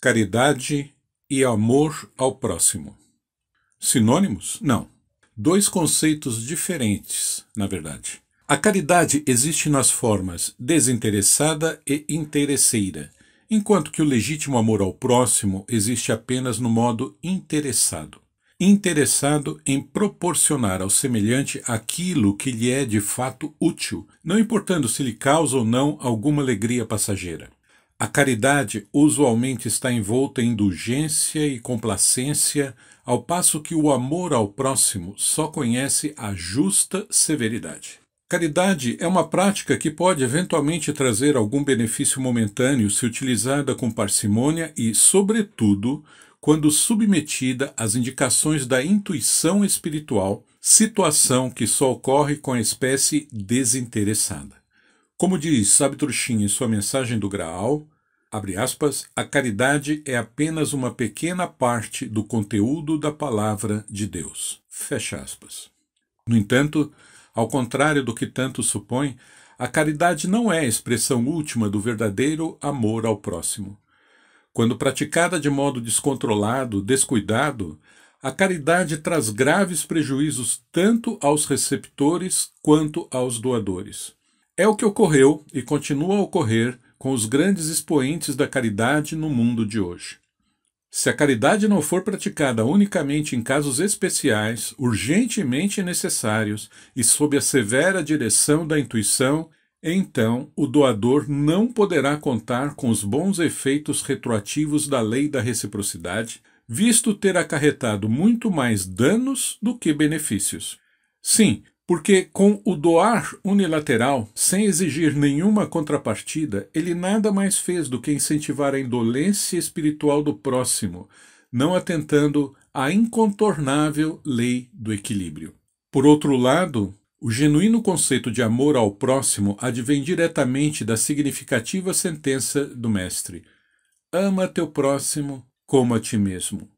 caridade e amor ao próximo. Sinônimos? Não. Dois conceitos diferentes, na verdade. A caridade existe nas formas desinteressada e interesseira, enquanto que o legítimo amor ao próximo existe apenas no modo interessado. Interessado em proporcionar ao semelhante aquilo que lhe é de fato útil, não importando se lhe causa ou não alguma alegria passageira. A caridade usualmente está envolta em indulgência e complacência, ao passo que o amor ao próximo só conhece a justa severidade. Caridade é uma prática que pode eventualmente trazer algum benefício momentâneo se utilizada com parcimônia e, sobretudo, quando submetida às indicações da intuição espiritual, situação que só ocorre com a espécie desinteressada. Como diz Sabtruchin em sua mensagem do Graal, aspas, a caridade é apenas uma pequena parte do conteúdo da palavra de Deus. Fecha aspas. No entanto, ao contrário do que tanto supõe, a caridade não é a expressão última do verdadeiro amor ao próximo. Quando praticada de modo descontrolado, descuidado, a caridade traz graves prejuízos tanto aos receptores quanto aos doadores. É o que ocorreu e continua a ocorrer com os grandes expoentes da caridade no mundo de hoje. Se a caridade não for praticada unicamente em casos especiais, urgentemente necessários e sob a severa direção da intuição, então o doador não poderá contar com os bons efeitos retroativos da lei da reciprocidade, visto ter acarretado muito mais danos do que benefícios. Sim, porque com o doar unilateral, sem exigir nenhuma contrapartida, ele nada mais fez do que incentivar a indolência espiritual do próximo, não atentando à incontornável lei do equilíbrio. Por outro lado, o genuíno conceito de amor ao próximo advém diretamente da significativa sentença do Mestre: Ama teu próximo como a ti mesmo.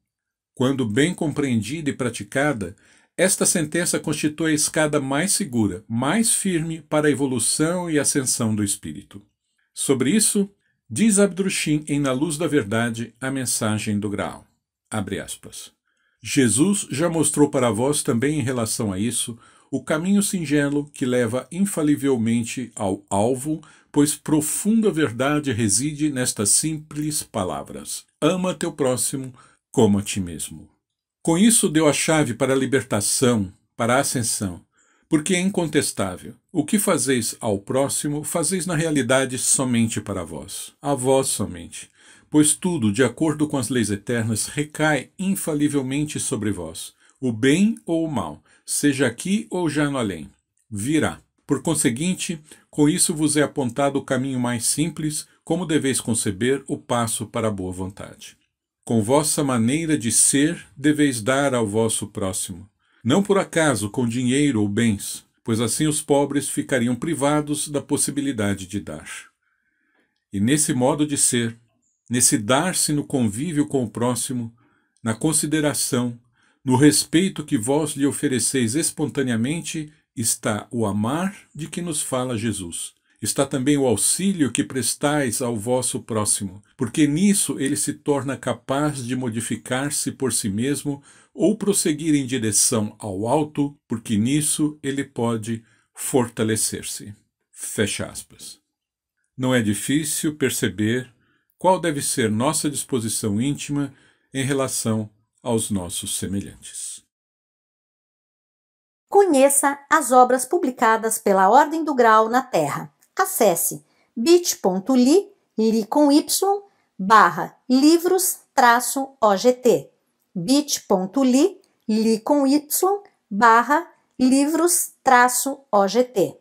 Quando bem compreendida e praticada, esta sentença constitui a escada mais segura, mais firme para a evolução e ascensão do espírito. Sobre isso, diz Abdrushim em Na Luz da Verdade a mensagem do Graal. Abre aspas. Jesus já mostrou para vós também em relação a isso o caminho singelo que leva infalivelmente ao alvo, pois profunda verdade reside nestas simples palavras: ama teu próximo como a ti mesmo. Com isso, deu a chave para a libertação, para a ascensão, porque é incontestável. O que fazeis ao próximo, fazeis na realidade somente para vós, a vós somente, pois tudo, de acordo com as leis eternas, recai infalivelmente sobre vós, o bem ou o mal, seja aqui ou já no além. Virá. Por conseguinte, com isso vos é apontado o caminho mais simples, como deveis conceber o passo para a boa vontade. Com vossa maneira de ser, deveis dar ao vosso próximo. Não por acaso com dinheiro ou bens, pois assim os pobres ficariam privados da possibilidade de dar. E nesse modo de ser, nesse dar-se no convívio com o próximo, na consideração, no respeito que vós lhe ofereceis espontaneamente, está o amar de que nos fala Jesus está também o auxílio que prestais ao vosso próximo, porque nisso ele se torna capaz de modificar-se por si mesmo ou prosseguir em direção ao alto, porque nisso ele pode fortalecer-se. Fecha aspas. Não é difícil perceber qual deve ser nossa disposição íntima em relação aos nossos semelhantes. Conheça as obras publicadas pela Ordem do Grau na Terra acesse bit.ly, li com y, barra livros traço OGT, bit.ly, li com y, barra livros traço OGT.